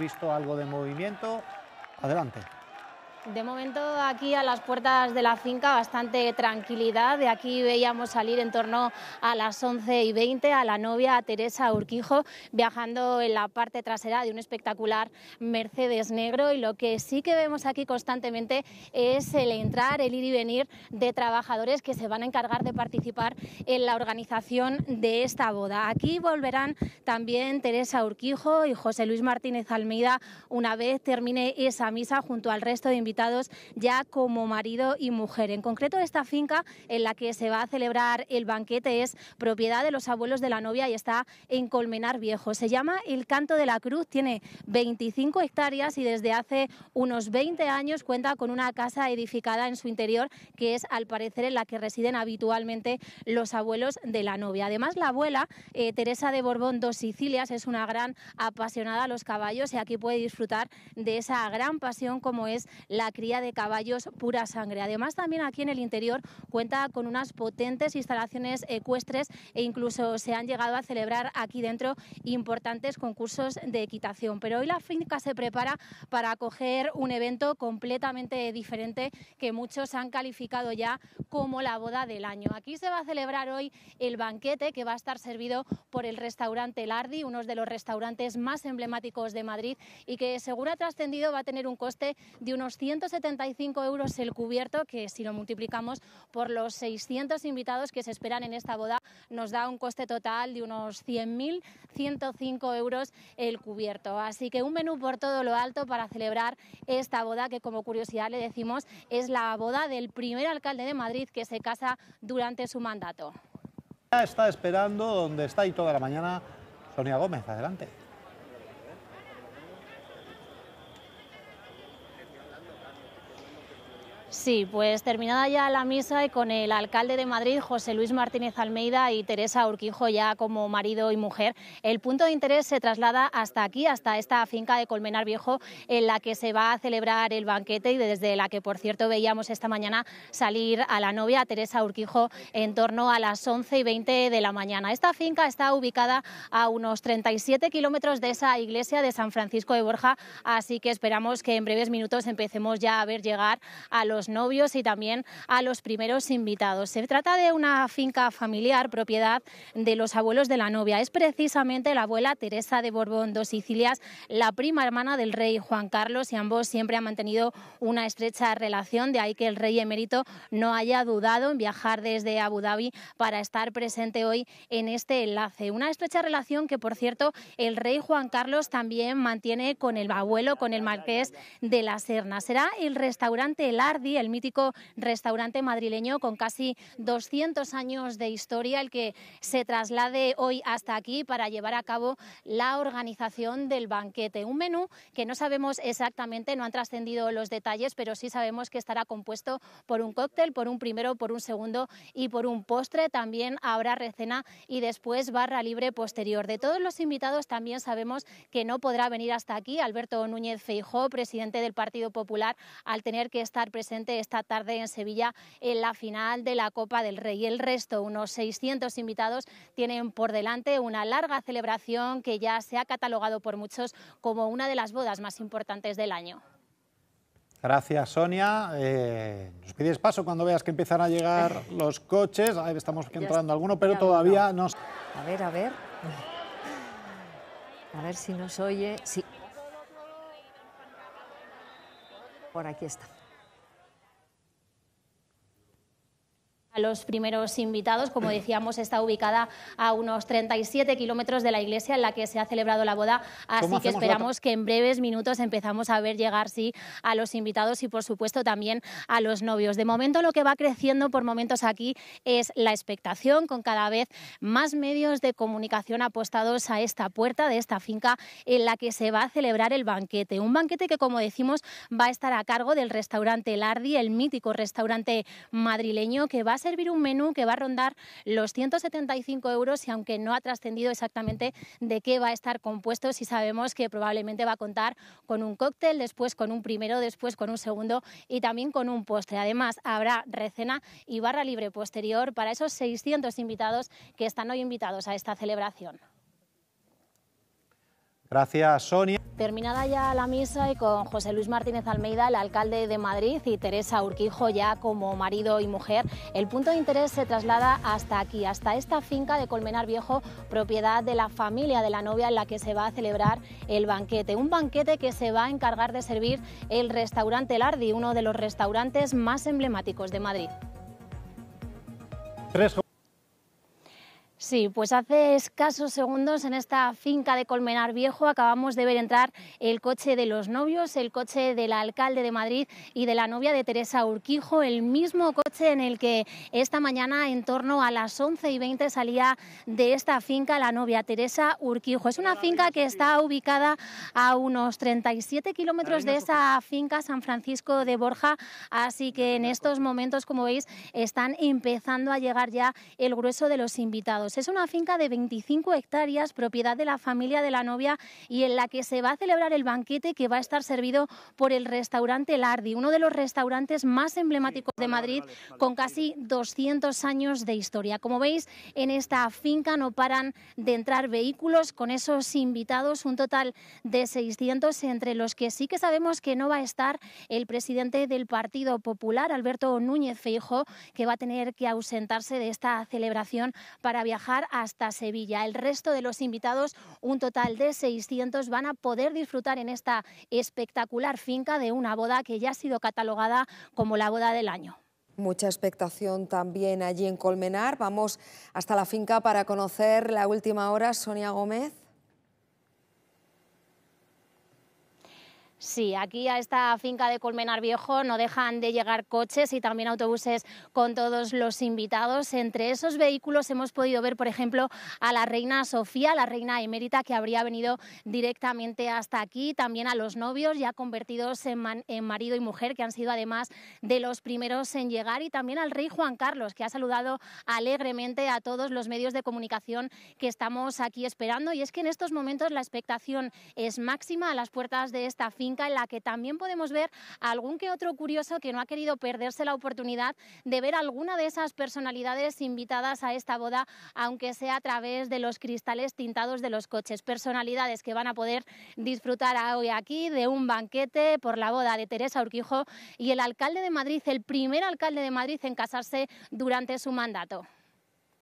visto algo de movimiento. Adelante. De momento aquí a las puertas de la finca bastante tranquilidad. De aquí veíamos salir en torno a las 11 y 20 a la novia Teresa Urquijo viajando en la parte trasera de un espectacular Mercedes negro y lo que sí que vemos aquí constantemente es el entrar, el ir y venir de trabajadores que se van a encargar de participar en la organización de esta boda. Aquí volverán también Teresa Urquijo y José Luis Martínez Almeida una vez termine esa misa junto al resto de invitados ya como marido y mujer. En concreto, esta finca en la que se va a celebrar el banquete es propiedad de los abuelos de la novia y está en Colmenar Viejo. Se llama El Canto de la Cruz, tiene 25 hectáreas y desde hace unos 20 años cuenta con una casa edificada en su interior que es al parecer en la que residen habitualmente los abuelos de la novia. Además, la abuela, eh, Teresa de Borbón dos Sicilias, es una gran apasionada a los caballos y aquí puede disfrutar de esa gran pasión como es la la cría de caballos pura sangre. Además, también aquí en el interior cuenta con unas potentes instalaciones ecuestres e incluso se han llegado a celebrar aquí dentro importantes concursos de equitación. Pero hoy la finca se prepara para acoger un evento completamente diferente que muchos han calificado ya como la boda del año. Aquí se va a celebrar hoy el banquete que va a estar servido por el restaurante Lardi, uno de los restaurantes más emblemáticos de Madrid y que según ha trascendido va a tener un coste de unos 100 175 euros el cubierto, que si lo multiplicamos por los 600 invitados que se esperan en esta boda, nos da un coste total de unos 100.105 euros el cubierto. Así que un menú por todo lo alto para celebrar esta boda, que como curiosidad le decimos es la boda del primer alcalde de Madrid que se casa durante su mandato. Está esperando donde está y toda la mañana Sonia Gómez, adelante. Sí, pues terminada ya la misa y con el alcalde de Madrid, José Luis Martínez Almeida y Teresa Urquijo ya como marido y mujer, el punto de interés se traslada hasta aquí, hasta esta finca de Colmenar Viejo, en la que se va a celebrar el banquete y desde la que, por cierto, veíamos esta mañana salir a la novia, Teresa Urquijo, en torno a las 11 y 20 de la mañana. Esta finca está ubicada a unos 37 kilómetros de esa iglesia de San Francisco de Borja, así que esperamos que en breves minutos empecemos ya a ver llegar a los novios y también a los primeros invitados. Se trata de una finca familiar propiedad de los abuelos de la novia. Es precisamente la abuela Teresa de Borbón dos Sicilias, la prima hermana del rey Juan Carlos y ambos siempre han mantenido una estrecha relación, de ahí que el rey emérito no haya dudado en viajar desde Abu Dhabi para estar presente hoy en este enlace. Una estrecha relación que, por cierto, el rey Juan Carlos también mantiene con el abuelo, con el marqués de la Serna. Será el restaurante El el mítico restaurante madrileño con casi 200 años de historia, el que se traslade hoy hasta aquí para llevar a cabo la organización del banquete. Un menú que no sabemos exactamente, no han trascendido los detalles, pero sí sabemos que estará compuesto por un cóctel, por un primero, por un segundo y por un postre. También habrá recena y después barra libre posterior. De todos los invitados también sabemos que no podrá venir hasta aquí Alberto Núñez Feijó, presidente del Partido Popular, al tener que estar presente esta tarde en Sevilla en la final de la Copa del Rey. y El resto, unos 600 invitados, tienen por delante una larga celebración que ya se ha catalogado por muchos como una de las bodas más importantes del año. Gracias, Sonia. Eh, nos pides paso cuando veas que empiezan a llegar los coches. estamos entrando alguno, pero todavía no. A ver, a ver. A ver si nos oye. Sí. Por aquí está. a los primeros invitados. Como decíamos, está ubicada a unos 37 kilómetros de la iglesia en la que se ha celebrado la boda, así que esperamos que en breves minutos empezamos a ver llegar sí, a los invitados y, por supuesto, también a los novios. De momento, lo que va creciendo por momentos aquí es la expectación, con cada vez más medios de comunicación apostados a esta puerta de esta finca en la que se va a celebrar el banquete. Un banquete que, como decimos, va a estar a cargo del restaurante Lardi, el mítico restaurante madrileño que va a ser servir un menú que va a rondar los 175 euros y aunque no ha trascendido exactamente de qué va a estar compuesto, si sabemos que probablemente va a contar con un cóctel, después con un primero, después con un segundo y también con un postre. Además, habrá recena y barra libre posterior para esos 600 invitados que están hoy invitados a esta celebración. Gracias, Sonia. Terminada ya la misa y con José Luis Martínez Almeida, el alcalde de Madrid, y Teresa Urquijo ya como marido y mujer, el punto de interés se traslada hasta aquí, hasta esta finca de Colmenar Viejo, propiedad de la familia de la novia en la que se va a celebrar el banquete. Un banquete que se va a encargar de servir el restaurante Lardi, uno de los restaurantes más emblemáticos de Madrid. Sí, pues hace escasos segundos en esta finca de Colmenar Viejo acabamos de ver entrar el coche de los novios, el coche del alcalde de Madrid y de la novia de Teresa Urquijo, el mismo coche en el que esta mañana en torno a las 11 y 20 salía de esta finca la novia Teresa Urquijo. Es una finca que está ubicada a unos 37 kilómetros de esa finca San Francisco de Borja, así que en estos pues. momentos, como veis, están empezando a llegar ya el grueso de los invitados. Es una finca de 25 hectáreas, propiedad de la familia de la novia y en la que se va a celebrar el banquete que va a estar servido por el restaurante Lardi, uno de los restaurantes más emblemáticos de Madrid, con casi 200 años de historia. Como veis, en esta finca no paran de entrar vehículos con esos invitados, un total de 600, entre los que sí que sabemos que no va a estar el presidente del Partido Popular, Alberto Núñez Feijo, que va a tener que ausentarse de esta celebración para viajar hasta Sevilla. El resto de los invitados, un total de 600, van a poder disfrutar en esta espectacular finca de una boda que ya ha sido catalogada como la boda del año. Mucha expectación también allí en Colmenar. Vamos hasta la finca para conocer la última hora. Sonia Gómez. Sí, aquí a esta finca de Colmenar Viejo no dejan de llegar coches y también autobuses con todos los invitados. Entre esos vehículos hemos podido ver, por ejemplo, a la reina Sofía, la reina emérita, que habría venido directamente hasta aquí, también a los novios ya convertidos en, marido y mujer, que han sido además de los primeros en llegar, y también al rey Juan Carlos, que ha saludado alegremente a todos los medios de comunicación que estamos aquí esperando. Y es que en estos momentos la expectación es máxima a las puertas de esta finca en la que también podemos ver a algún que otro curioso que no ha querido perderse la oportunidad de ver alguna de esas personalidades invitadas a esta boda, aunque sea a través de los cristales tintados de los coches. Personalidades que van a poder disfrutar hoy aquí de un banquete por la boda de Teresa Urquijo y el alcalde de Madrid, el primer alcalde de Madrid en casarse durante su mandato.